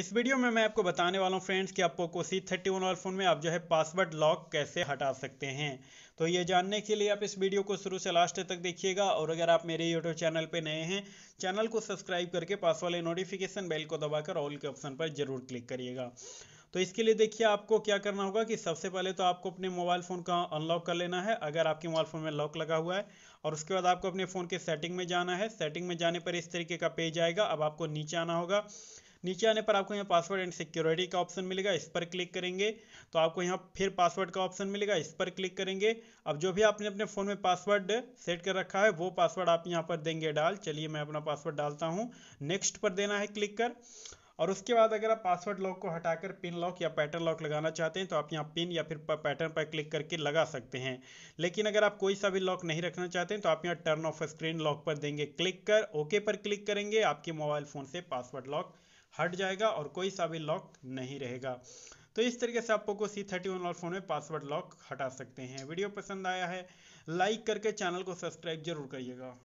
इस वीडियो में मैं आपको बताने वाला हूँ फ्रेंड्स कि आप Poco C thirty one phone में आप जो है पासवर्ड लॉक कैसे हटा सकते हैं तो ये जानने के लिए आप इस वीडियो को शुरू से लास्ट तक देखिएगा और अगर आप मेरे यूट्यूब चैनल पर नए हैं चैनल को सब्सक्राइब करके पास वाले नोटिफिकेशन बेल को दबाकर ऑल के ऑप्शन पर जरूर क्लिक करिएगा तो इसके लिए देखिए आपको क्या करना होगा कि सबसे पहले तो आपको अपने मोबाइल फ़ोन का अनलॉक कर लेना है अगर आपके मोबाइल फ़ोन में लॉक लगा हुआ है और उसके बाद आपको अपने फ़ोन के सेटिंग में जाना है सेटिंग में जाने पर इस तरीके का पेज आएगा अब आपको नीचे आना होगा नीचे आने पर आपको यहाँ पासवर्ड एंड सिक्योरिटी का ऑप्शन मिलेगा इस पर क्लिक करेंगे तो आपको यहाँ फिर पासवर्ड का ऑप्शन मिलेगा इस पर क्लिक करेंगे अब जो भी आपने अपने फ़ोन में पासवर्ड सेट कर रखा है वो पासवर्ड आप यहाँ पर देंगे डाल चलिए मैं अपना पासवर्ड डालता हूँ नेक्स्ट पर देना है क्लिक कर और उसके बाद अगर आप पासवर्ड लॉक को हटाकर पिन लॉक या पैटर्न लॉक लगाना चाहते हैं तो आप यहाँ पिन या फिर पैटर्न पर क्लिक करके लगा सकते हैं लेकिन अगर आप कोई सा भी लॉक नहीं रखना चाहते हैं तो आप यहाँ टर्न ऑफ स्क्रीन लॉक पर देंगे क्लिक कर ओके पर क्लिक करेंगे आपके मोबाइल फ़ोन से पासवर्ड लॉक हट जाएगा और कोई सा भी लॉक नहीं रहेगा तो इस तरीके से आप पोको सी थर्टी वन और फोन में पासवर्ड लॉक हटा सकते हैं वीडियो पसंद आया है लाइक करके चैनल को सब्सक्राइब जरूर करिएगा